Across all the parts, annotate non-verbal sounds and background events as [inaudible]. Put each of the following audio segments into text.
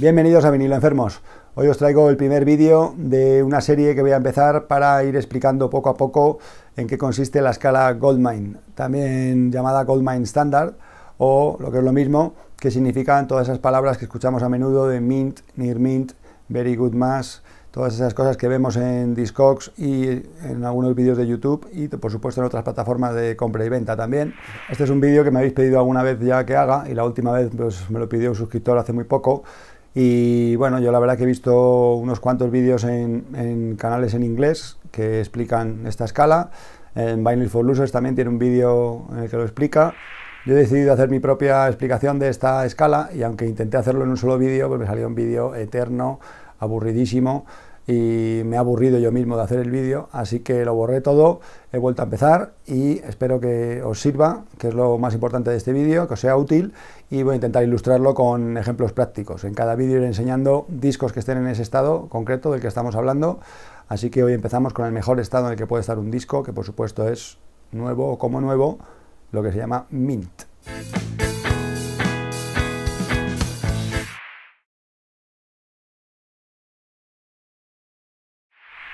Bienvenidos a Vinilo Enfermos. Hoy os traigo el primer vídeo de una serie que voy a empezar para ir explicando poco a poco en qué consiste la escala Goldmine, también llamada Goldmine Standard, o lo que es lo mismo, que significan todas esas palabras que escuchamos a menudo de Mint, Near Mint, Very Good Mass, todas esas cosas que vemos en Discogs y en algunos vídeos de YouTube y por supuesto en otras plataformas de compra y venta también. Este es un vídeo que me habéis pedido alguna vez ya que haga y la última vez pues, me lo pidió un suscriptor hace muy poco y bueno, yo la verdad que he visto unos cuantos vídeos en, canales en inglés que explican esta escala. En Vinyl for Losers también tiene un vídeo en el que lo explica. Yo he decidido hacer mi propia explicación de esta escala y aunque intenté hacerlo en un solo vídeo, pues me salió un vídeo eterno, aburridísimo y me he aburrido yo mismo de hacer el vídeo, así que lo borré todo, he vuelto a empezar y espero que os sirva, que es lo más importante de este vídeo, que os sea útil y voy a intentar ilustrarlo con ejemplos prácticos. En cada vídeo iré enseñando discos que estén en ese estado concreto del que estamos hablando, así que hoy empezamos con el mejor estado en el que puede estar un disco, que por supuesto es nuevo o como nuevo, lo que se llama mint.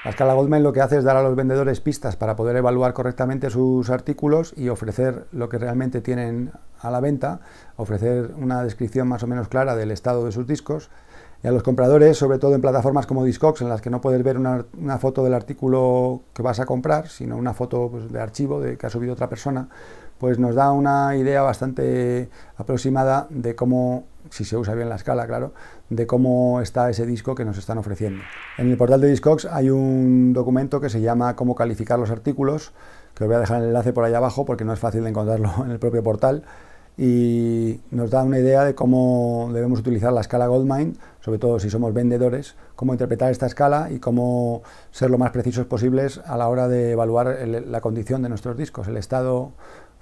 La escala Goldman lo que hace es dar a los vendedores pistas para poder evaluar correctamente sus artículos y ofrecer lo que realmente tienen a la venta, ofrecer una descripción más o menos clara del estado de sus discos. Y a los compradores, sobre todo en plataformas como Discogs, en las que no puedes ver una, foto del artículo que vas a comprar, sino una foto pues, de archivo de que ha subido otra persona, pues nos da una idea bastante aproximada de cómo si se usa bien la escala, claro, de cómo está ese disco que nos están ofreciendo. En el portal de Discogs hay un documento que se llama Cómo calificar los artículos, que os voy a dejar el enlace por ahí abajo porque no es fácil de encontrarlo [laughs] en el propio portal, y nos da una idea de cómo debemos utilizar la escala Goldmine, sobre todo si somos vendedores, cómo interpretar esta escala y cómo ser lo más precisos posibles a la hora de evaluar la condición de nuestros discos, el estado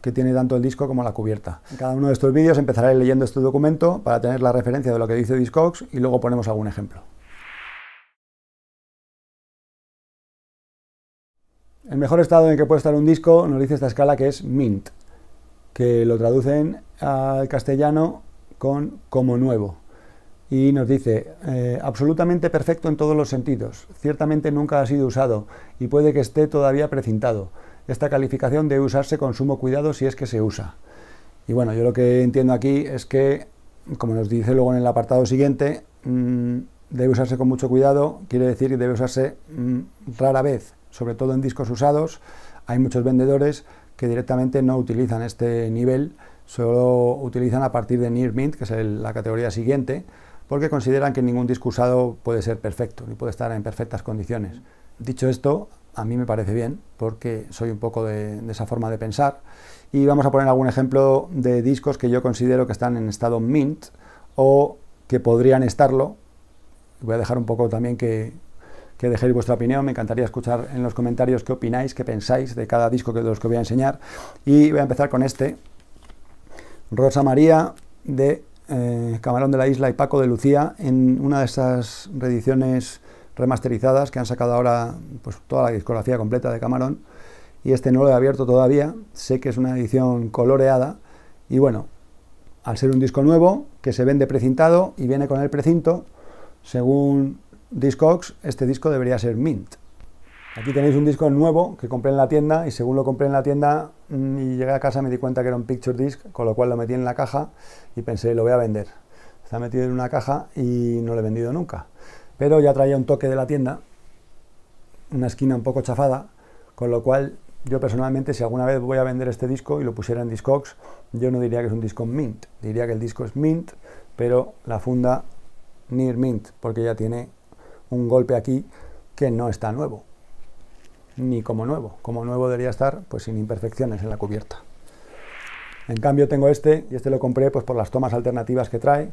que tiene tanto el disco como la cubierta. En cada uno de estos vídeos empezaré leyendo este documento para tener la referencia de lo que dice Discogs y luego ponemos algún ejemplo. El mejor estado en que puede estar un disco nos dice esta escala que es mint, que lo traducen al castellano con como nuevo. Y nos dice, eh, absolutamente perfecto en todos los sentidos, ciertamente nunca ha sido usado y puede que esté todavía precintado esta calificación debe usarse con sumo cuidado si es que se usa. Y bueno, yo lo que entiendo aquí es que, como nos dice luego en el apartado siguiente, mm, debe usarse con mucho cuidado, quiere decir que debe usarse mm, rara vez, sobre todo en discos usados. Hay muchos vendedores que directamente no utilizan este nivel, solo utilizan a partir de Near Mint, que es la categoría siguiente, porque consideran que ningún disco usado puede ser perfecto, ni puede estar en perfectas condiciones. Dicho esto, a mí me parece bien, porque soy un poco de, esa forma de pensar. Y vamos a poner algún ejemplo de discos que yo considero que están en estado mint o que podrían estarlo. Voy a dejar un poco también que, que dejéis vuestra opinión. Me encantaría escuchar en los comentarios qué opináis, qué pensáis de cada disco que, de los que voy a enseñar. Y voy a empezar con este, Rosa María de eh, Camarón de la Isla y Paco de Lucía, en una de esas reediciones remasterizadas que han sacado ahora pues, toda la discografía completa de Camarón. Y este no lo he abierto todavía, sé que es una edición coloreada. Y bueno, al ser un disco nuevo que se vende precintado y viene con el precinto, según Discogs, este disco debería ser mint. Aquí tenéis un disco nuevo que compré en la tienda y según lo compré en la tienda mm, y llegué a casa me di cuenta que era un picture disc, con lo cual lo metí en la caja y pensé, lo voy a vender. Está metido en una caja y no lo he vendido nunca pero ya traía un toque de la tienda, una esquina un poco chafada, con lo cual yo personalmente si alguna vez voy a vender este disco y lo pusiera en Discogs, yo no diría que es un disco mint, diría que el disco es mint, pero la funda near mint, porque ya tiene un golpe aquí que no está nuevo, ni como nuevo, como nuevo debería estar pues sin imperfecciones en la cubierta. En cambio tengo este, y este lo compré pues por las tomas alternativas que trae,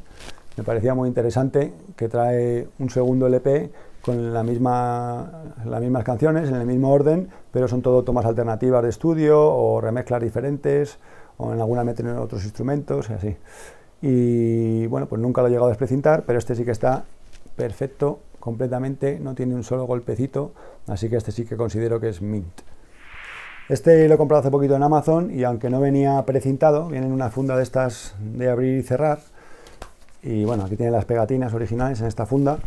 me parecía muy interesante, que trae un segundo LP con la misma, las mismas canciones, en el mismo orden, pero son todo tomas alternativas de estudio o remezclas diferentes, o en alguna meten otros instrumentos y así. Y bueno, pues nunca lo he llegado a desprecintar, pero este sí que está perfecto, completamente, no tiene un solo golpecito, así que este sí que considero que es mint. Este lo he comprado hace poquito en Amazon y aunque no venía precintado, viene en una funda de estas de abrir y cerrar, y bueno, aquí tiene las pegatinas originales en esta funda.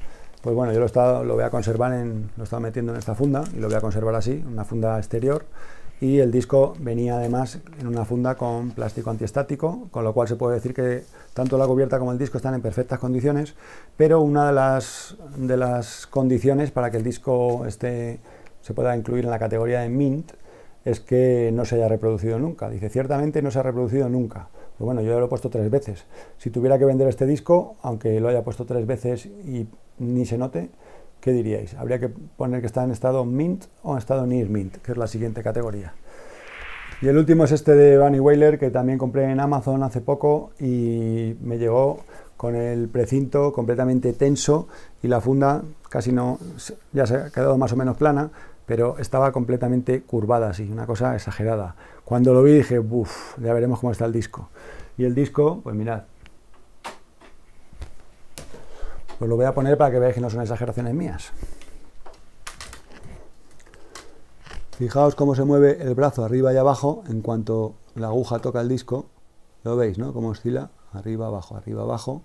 Pues bueno, yo lo, he estado, lo voy a conservar, en, lo he estado metiendo en esta funda y lo voy a conservar así, una funda exterior. Y el disco venía además en una funda con plástico antiestático, con lo cual se puede decir que tanto la cubierta como el disco están en perfectas condiciones, pero una de las, de las condiciones para que el disco esté, se pueda incluir en la categoría de Mint es que no se haya reproducido nunca. Dice, ciertamente no se ha reproducido nunca. Pues bueno, yo ya lo he puesto tres veces. Si tuviera que vender este disco, aunque lo haya puesto tres veces y ni se note, ¿qué diríais? Habría que poner que está en estado mint o en estado near mint, que es la siguiente categoría. Y el último es este de Bunny Whaler, que también compré en Amazon hace poco y me llegó con el precinto completamente tenso y la funda casi no, ya se ha quedado más o menos plana, pero estaba completamente curvada, así, una cosa exagerada. Cuando lo vi dije, uff, ya veremos cómo está el disco. Y el disco, pues mirad, pues lo voy a poner para que veáis que no son exageraciones mías. Fijaos cómo se mueve el brazo arriba y abajo en cuanto la aguja toca el disco. Lo veis, ¿no? Cómo oscila arriba, abajo, arriba, abajo.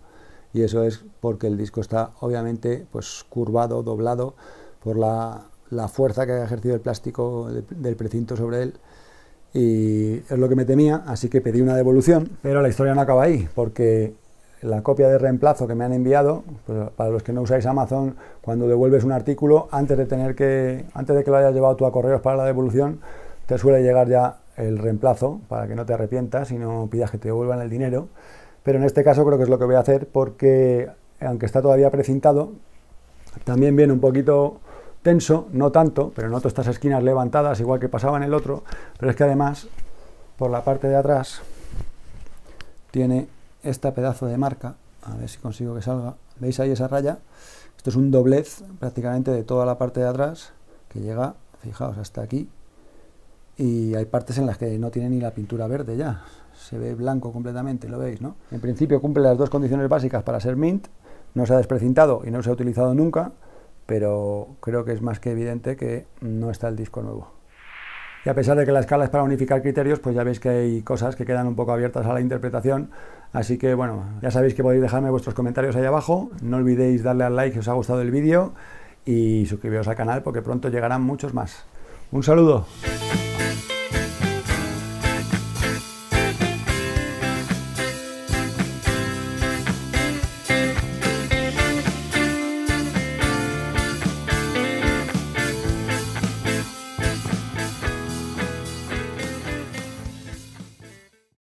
Y eso es porque el disco está obviamente pues curvado, doblado por la la fuerza que ha ejercido el plástico del precinto sobre él y es lo que me temía, así que pedí una devolución, pero la historia no acaba ahí, porque la copia de reemplazo que me han enviado, pues, para los que no usáis Amazon, cuando devuelves un artículo, antes de, tener que, antes de que lo hayas llevado tú a correos para la devolución, te suele llegar ya el reemplazo para que no te arrepientas y no pidas que te devuelvan el dinero. Pero en este caso creo que es lo que voy a hacer porque, aunque está todavía precintado, también viene un poquito tenso, no tanto, pero noto estas esquinas levantadas igual que pasaba en el otro, pero es que además por la parte de atrás tiene este pedazo de marca, a ver si consigo que salga, ¿veis ahí esa raya? Esto es un doblez prácticamente de toda la parte de atrás que llega, fijaos, hasta aquí y hay partes en las que no tiene ni la pintura verde ya, se ve blanco completamente, lo veis, ¿no? En principio cumple las dos condiciones básicas para ser mint, no se ha desprecintado y no se ha utilizado nunca, pero creo que es más que evidente que no está el disco nuevo. Y a pesar de que la escala es para unificar criterios, pues ya veis que hay cosas que quedan un poco abiertas a la interpretación. Así que bueno, ya sabéis que podéis dejarme vuestros comentarios ahí abajo. No olvidéis darle al like si os ha gustado el vídeo y suscribiros al canal porque pronto llegarán muchos más. Un saludo.